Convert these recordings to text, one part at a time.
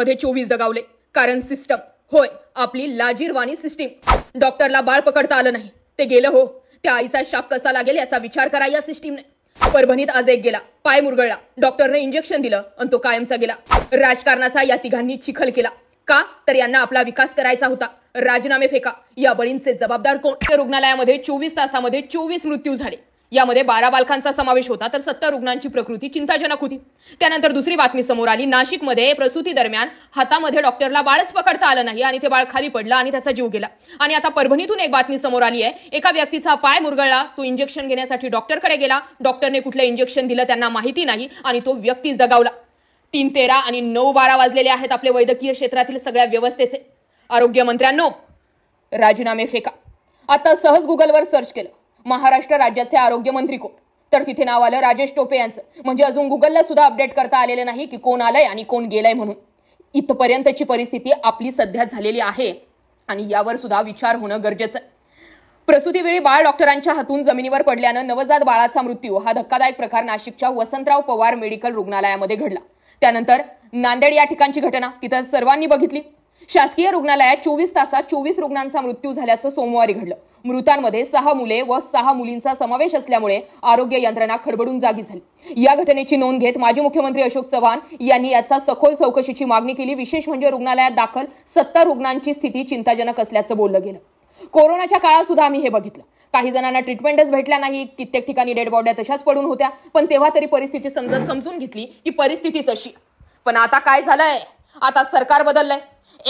मध्ये चोवीस दगावले कारण सिस्टम होय आपली लाजीरवाणी सिस्टीम डॉक्टरला बाळ पकडता आलं नाही ते गेलं हो त्या आईचा शाप कसा लागेल याचा विचार करा या सिस्टीमने परभणीत आज एक गेला पाय मुरगळला डॉक्टरने इंजेक्शन दिलं आणि तो कायमचा गेला राजकारणाचा या तिघांनी चिखल केला का तर यांना आपला विकास करायचा होता राजीनामे फेका या बळींचे जबाबदार कोण रुग्णालयामध्ये चोवीस तासामध्ये चोवीस मृत्यू झाले यामध्ये बारा बालकांचा समावेश होता तर सत्तर रुग्णांची प्रकृती चिंताजनक होती त्यानंतर दुसरी बातमी समोर आली नाशिकमध्ये प्रसूती दरम्यान हातामध्ये डॉक्टरला बाळच पकडता आलं नाही आणि ते बाळ खाली पडलं आणि त्याचा जीव गेला आणि आता परभणीतून एक बातमी समोर आली आहे एका व्यक्तीचा पाय मुरगळला तो इंजेक्शन घेण्यासाठी डॉक्टरकडे गेला डॉक्टरने कुठलं इंजेक्शन दिलं त्यांना माहिती नाही आणि तो व्यक्ती दगावला तीन तेरा आणि नऊ बारा वाजलेले आहेत आपले वैद्यकीय क्षेत्रातील सगळ्या व्यवस्थेचे आरोग्य मंत्र्यांनो राजीनामे फेका आता सहज गुगलवर सर्च केलं महाराष्ट्र राज्याचे आरोग्यमंत्री कोण तर तिथे नाव आलं राजेश टोपे यांचं म्हणजे अजून गुगलला सुद्धा अपडेट करता आलेलं नाही की कोण आलंय आणि कोण गेलाय म्हणून इथपर्यंतची परिस्थिती आपली सध्या झालेली आहे आणि यावर सुद्धा विचार होणं गरजेचं आहे प्रसूतीवेळी बाळ डॉक्टरांच्या हातून जमिनीवर पडल्यानं नवजात बाळाचा मृत्यू हा धक्कादायक प्रकार नाशिकच्या वसंतराव पवार मेडिकल रुग्णालयामध्ये घडला त्यानंतर नांदेड या ठिकाणची घटना तिथं सर्वांनी बघितली शासकीय रुग्णालयात चोवीस तासात चोवीस रुग्णांचा मृत्यू झाल्याचं सोमवारी घडलं मृतांमध्ये सहा मुले व सहा मुलींचा समावेश असल्यामुळे आरोग्य यंत्रणा खडबडून जागी झाली या घटनेची नोंद घेत माजी मुख्यमंत्री अशोक चव्हाण यांनी याचा सखोल चौकशीची मागणी केली विशेष म्हणजे रुग्णालयात दाखल सत्तर रुग्णांची स्थिती चिंताजनक असल्याचं बोललं गेलं कोरोनाच्या काळात सुद्धा आम्ही हे बघितलं काही जणांना ट्रीटमेंटच भेटल्या नाही कित्येक ठिकाणी डेड बॉड्या तशाच पडून होत्या पण तेव्हा तरी परिस्थिती समजत समजून घेतली की परिस्थितीच अशी पण आता काय झालंय आता सरकार बदललंय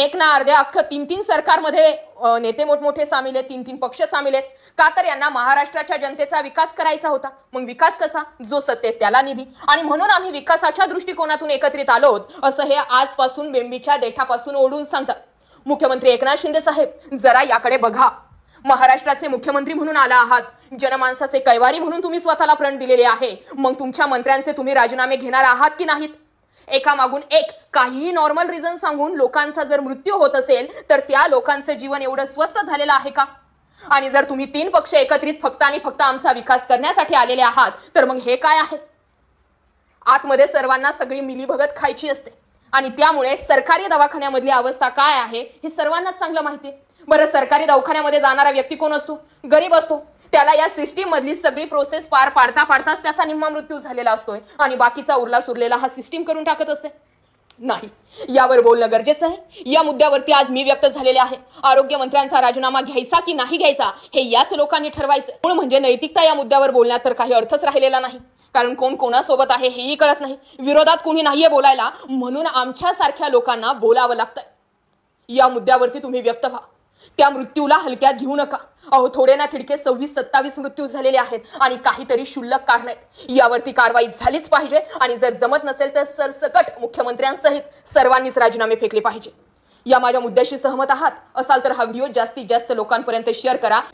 एक ना अर्ध्या अख्खं तीन तीन सरकारमध्ये नेते मोठमोठे सामील आहेत तीन तीन पक्ष सामील आहेत का तर यांना महाराष्ट्राच्या जनतेचा विकास करायचा होता मग विकास कसा जो सत्तेत त्याला निधी आणि म्हणून आम्ही विकासाच्या दृष्टिकोनातून एकत्रित आलो असं हे आजपासून बेंबीच्या देठापासून ओढून सांगतात मुख्यमंत्री एकनाथ शिंदे साहेब जरा याकडे बघा महाराष्ट्राचे मुख्यमंत्री म्हणून आला आहात जनमानसाचे कैवारी म्हणून तुम्ही स्वतःला प्रण दिलेले आहे मग तुमच्या मंत्र्यांचे तुम्ही राजीनामे घेणार आहात की नाहीत एका मागून एक काहीही नॉर्मल रिझन सांगून लोकांचा जर मृत्यू होत असेल तर त्या लोकांचं जीवन एवढं स्वस्त झालेलं आहे का आणि जर तुम्ही तीन पक्ष एकत्रित फक्त आणि फक्त आमचा विकास करण्यासाठी आलेले आहात तर मग हे काय आहे आतमध्ये सर्वांना सगळी मिलीभगत खायची असते आणि त्यामुळे सरकारी दवाखान्यामधली अवस्था काय आहे हे सर्वांनाच चांगलं माहिती आहे बरं सरकारी दवाखान्यामध्ये जाणारा व्यक्ती कोण असतो गरीब असतो त्याला या सिस्टीम मधली सगळी प्रोसेस पार पाडता पाडताच त्याचा निम्मा मृत्यू झालेला असतोय आणि बाकीचा उरला सुरलेला हा सिस्टीम करून टाकत असते नाही यावर बोलणं गरजेचं आहे या मुद्द्यावरती आज मी व्यक्त झालेले आहे आरोग्य मंत्र्यांचा राजीनामा घ्यायचा की नाही घ्यायचा हे याच लोकांनी ठरवायचं पण म्हणजे नैतिकता या मुद्द्यावर बोलण्यात तर काही अर्थच राहिलेला नाही कारण कोण कोणासोबत आहे हेही कळत नाही विरोधात कोणी नाहीये बोलायला म्हणून आमच्यासारख्या लोकांना बोलावं लागतंय या मुद्द्यावरती तुम्ही व्यक्त व्हा त्या मृत्यूला हलक्यात घेऊ नका अहो थोडे ना तिडके सव्वीस सत्तावीस मृत्यू झालेले आहेत आणि काहीतरी शुल्लक कारण आहेत यावरती कारवाई झालीच पाहिजे आणि जर जमत नसेल तर सरसकट मुख्यमंत्र्यांसहित सर्वांनीच राजीनामे फेकले पाहिजे या माझ्या मुद्द्याशी सहमत आहात असाल तर हा व्हिडिओ जास्तीत जास्त लोकांपर्यंत शेअर करा